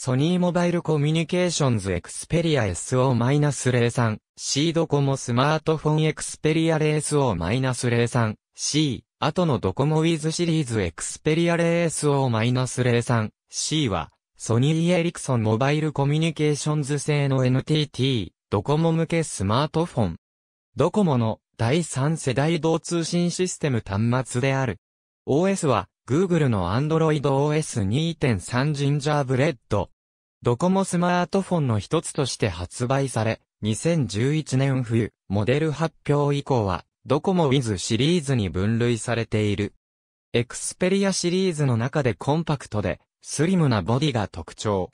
ソニーモバイルコミュニケーションズエクスペリア SO-03、C ドコモスマートフォンエクスペリアレ SO-03、C、後のドコモウィズシリーズエクスペリアレ SO-03、C は、ソニーエリクソンモバイルコミュニケーションズ製の NTT、ドコモ向けスマートフォン。ドコモの第3世代同通信システム端末である。OS は Google の Android OS 2.3 Ginger Bread。ドコモスマートフォンの一つとして発売され、2011年冬、モデル発表以降は、ドコモ Wiz シリーズに分類されている。エクスペリアシリーズの中でコンパクトで、スリムなボディが特徴。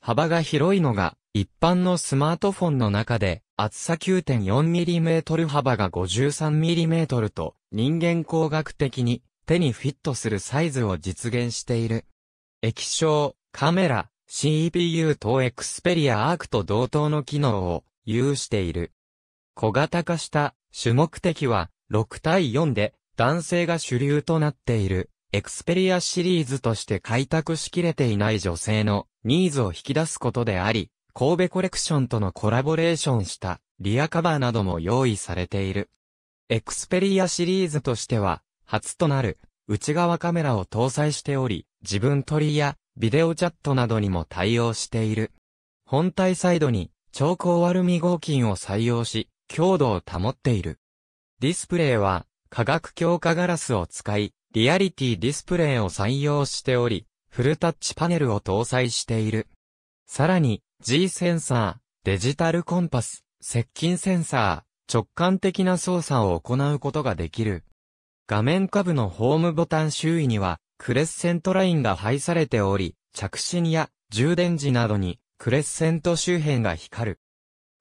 幅が広いのが、一般のスマートフォンの中で、厚さ 9.4mm 幅が 53mm と、人間工学的に手にフィットするサイズを実現している。液晶、カメラ、CPU と Xperia Arc と同等の機能を有している。小型化した主目的は6対4で男性が主流となっている。エクスペリアシリーズとして開拓しきれていない女性のニーズを引き出すことであり、神戸コレクションとのコラボレーションしたリアカバーなども用意されている。エクスペリアシリーズとしては初となる内側カメラを搭載しており、自分撮りやビデオチャットなどにも対応している。本体サイドに超高アルミ合金を採用し、強度を保っている。ディスプレイは化学強化ガラスを使い、リアリティディスプレイを採用しており、フルタッチパネルを搭載している。さらに、G センサー、デジタルコンパス、接近センサー、直感的な操作を行うことができる。画面下部のホームボタン周囲には、クレッセントラインが配されており、着信や充電時などにクレッセント周辺が光る。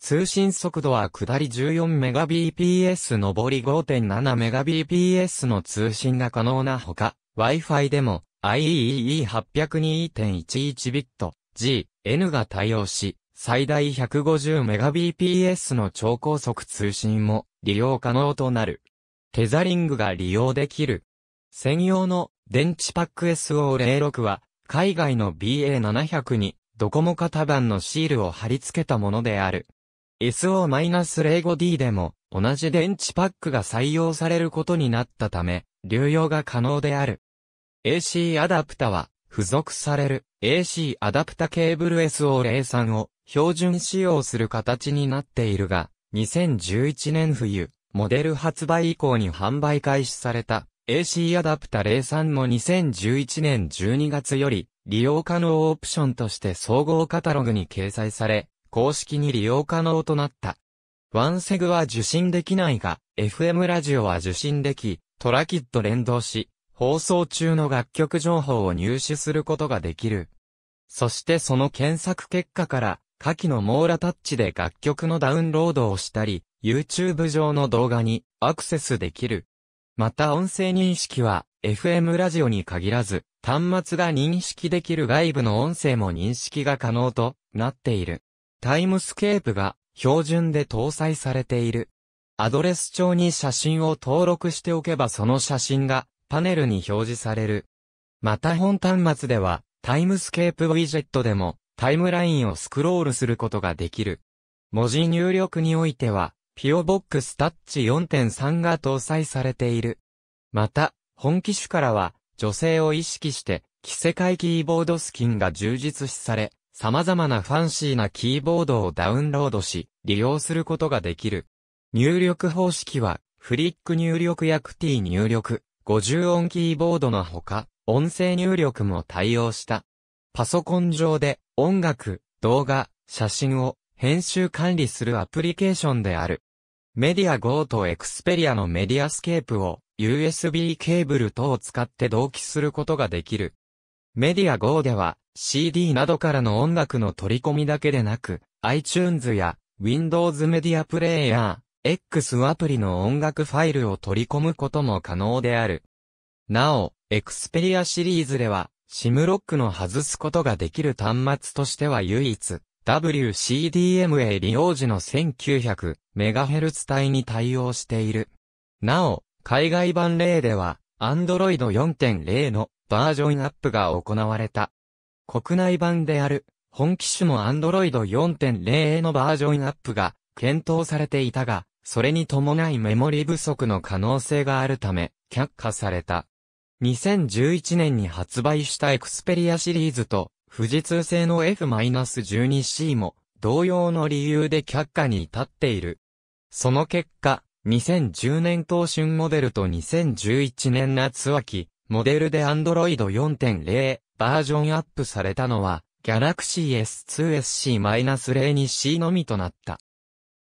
通信速度は下り 14Mbps 上り 5.7Mbps の通信が可能なほか、Wi-Fi でも IEEE802.11bit G、N が対応し、最大 150Mbps の超高速通信も利用可能となる。テザリングが利用できる。専用の電池パック SO06 は、海外の BA700 にドコモ型版のシールを貼り付けたものである。SO-05D でも同じ電池パックが採用されることになったため、流用が可能である。AC アダプタは、付属される AC アダプタケーブル SO03 を標準使用する形になっているが、2011年冬、モデル発売以降に販売開始された AC アダプタ03も2011年12月より利用可能オプションとして総合カタログに掲載され、公式に利用可能となった。ワンセグは受信できないが、FM ラジオは受信でき、トラキッド連動し、放送中の楽曲情報を入手することができる。そしてその検索結果から、下記の網羅タッチで楽曲のダウンロードをしたり、YouTube 上の動画にアクセスできる。また音声認識は FM ラジオに限らず、端末が認識できる外部の音声も認識が可能となっている。タイムスケープが標準で搭載されている。アドレス帳に写真を登録しておけばその写真がパネルに表示される。また本端末ではタイムスケープウィジェットでもタイムラインをスクロールすることができる。文字入力においてはピオボックスタッチ4.3が搭載されている。また、本機種からは、女性を意識して、着せ替えキーボードスキンが充実しされ、様々なファンシーなキーボードをダウンロードし、利用することができる。入力方式は、フリック入力やクティ入力、50音キーボードのほか、音声入力も対応した。パソコン上で、音楽、動画、写真を、編集管理するアプリケーションである。メディア GO と Xperia のメディアスケープを USB ケーブル等を使って同期することができる。メディア GO では CD などからの音楽の取り込みだけでなく iTunes や Windows メディアプレイヤー X アプリの音楽ファイルを取り込むことも可能である。なお、Xperia シリーズでは SIM ロックの外すことができる端末としては唯一、WCDMA 利用時の 1900MHz 帯に対応している。なお、海外版例では、Android 4.0のバージョンアップが行われた。国内版である、本機種の Android 4.0へのバージョンアップが検討されていたが、それに伴いメモリ不足の可能性があるため、却下された。2011年に発売したエクスペリアシリーズと富士通製の F-12C も同様の理由で却下に至っている。その結果、2010年当春モデルと2011年夏秋、モデルで Android 4.0バージョンアップされたのは、Galaxy S2SC-02C のみとなった。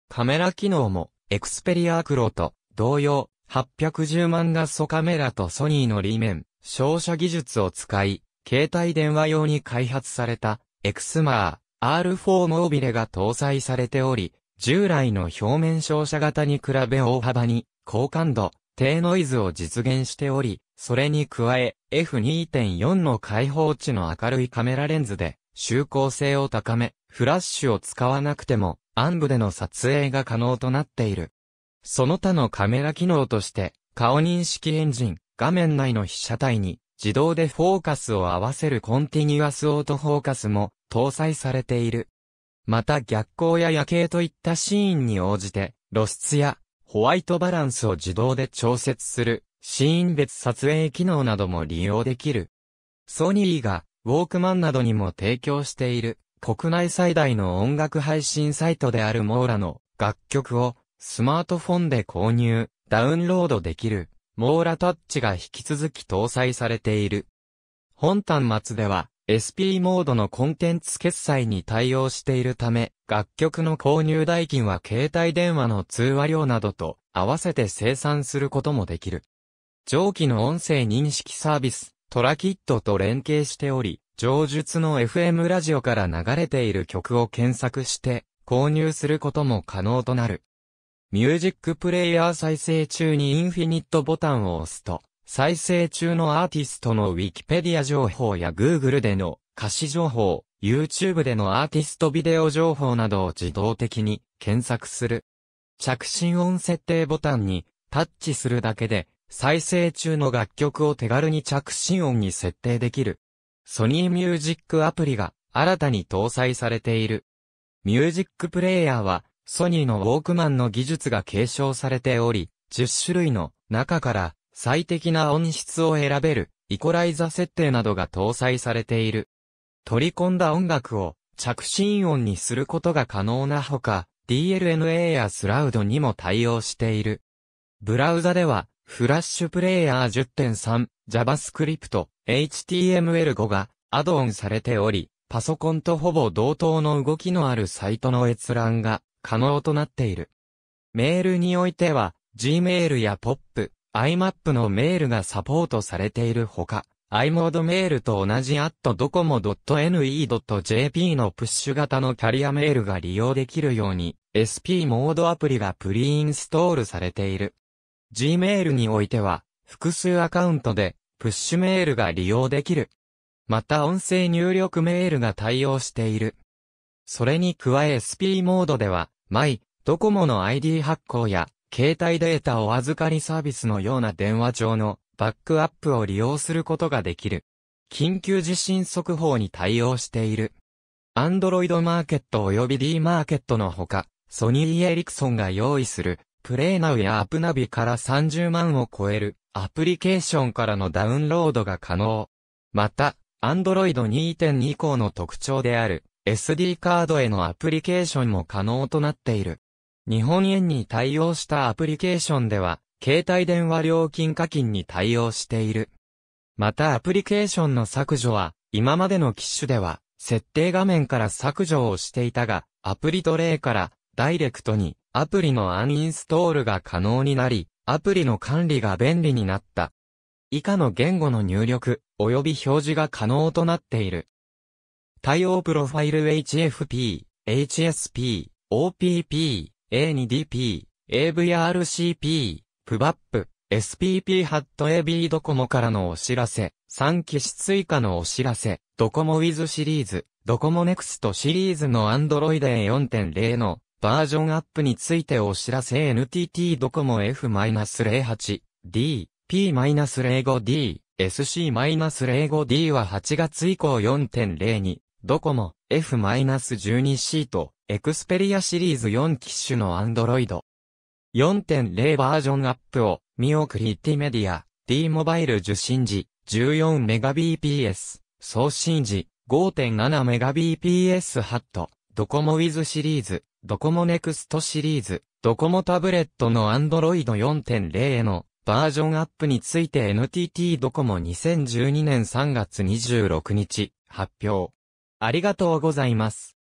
カメラ機能も、Xperia Crow と同様、810万画素カメラとソニーのメ面、照射技術を使い、携帯電話用に開発された、エクスマー R4 モービレが搭載されており、従来の表面照射型に比べ大幅に高感度、低ノイズを実現しており、それに加え F2.4 の開放値の明るいカメラレンズで周光性を高め、フラッシュを使わなくても暗部での撮影が可能となっている。その他のカメラ機能として、顔認識エンジン、画面内の被写体に自動でフォーカスを合わせるコンティニュアスオートフォーカスも搭載されている。また逆光や夜景といったシーンに応じて露出やホワイトバランスを自動で調節するシーン別撮影機能なども利用できる。ソニーがウォークマンなどにも提供している国内最大の音楽配信サイトであるモーラの楽曲をスマートフォンで購入、ダウンロードできる。モーラタッチが引き続き搭載されている。本端末では SP モードのコンテンツ決済に対応しているため、楽曲の購入代金は携帯電話の通話料などと合わせて生産することもできる。上記の音声認識サービス、トラキットと連携しており、上述の FM ラジオから流れている曲を検索して購入することも可能となる。ミュージックプレイヤー再生中にインフィニットボタンを押すと、再生中のアーティストの Wikipedia 情報や Google での歌詞情報、YouTube でのアーティストビデオ情報などを自動的に検索する。着信音設定ボタンにタッチするだけで再生中の楽曲を手軽に着信音に設定できる。ソニーミュージックアプリが新たに搭載されている。ミュージックプレイヤーはソニーのウォークマンの技術が継承されており、10種類の中から最適な音質を選べるイコライザ設定などが搭載されている。取り込んだ音楽を着信音にすることが可能なほか、DLNA やスラウドにも対応している。ブラウザでは、フラッシュプレイヤー10.3、JavaScript、HTML5 がアドオンされており、パソコンとほぼ同等の動きのあるサイトの閲覧が可能となっている。メールにおいては、Gmail や POP、iMap のメールがサポートされているほか、iMode メールと同じ at docomo.ne.jp のプッシュ型のキャリアメールが利用できるように、SP モードアプリがプリインストールされている。Gmail においては、複数アカウントで、プッシュメールが利用できる。また音声入力メールが対応している。それに加え SP モードでは、マイ、ドコモの ID 発行や、携帯データを預かりサービスのような電話上のバックアップを利用することができる。緊急地震速報に対応している。アンドロイドマーケット及び D マーケットのほか、ソニーエリクソンが用意する、プレイナウやアプナビから30万を超えるアプリケーションからのダウンロードが可能。また、Android 2.2以降の特徴である SD カードへのアプリケーションも可能となっている。日本円に対応したアプリケーションでは、携帯電話料金課金に対応している。またアプリケーションの削除は、今までの機種では、設定画面から削除をしていたが、アプリトレイからダイレクトにアプリのアンインストールが可能になり、アプリの管理が便利になった。以下の言語の入力及び表示が可能となっている。対応プロファイル HFP、HSP、OPP、A2DP、AVRCP、p b a p SPP ハット AB ドコモからのお知らせ、3機種追加のお知らせ、ドコモ w i ズシリーズ、ドコモネクストシリーズの Android A4.0 のバージョンアップについてお知らせ NTT ドコモ F-08D、P-05D、SC-05D は8月以降4.0にドコモ、F-12C と、エクスペリアシリーズ4機種のアンドロイド。4.0バージョンアップを、見送りティメディア、D モバイル受信時、14Mbps、送信時、5.7Mbps ハット、ドコモウィズシリーズ、ドコモネクストシリーズ、ドコモタブレットのアンドロイド4.0へのバージョンアップについて NTT ドコモ2012年3月26日発表。ありがとうございます。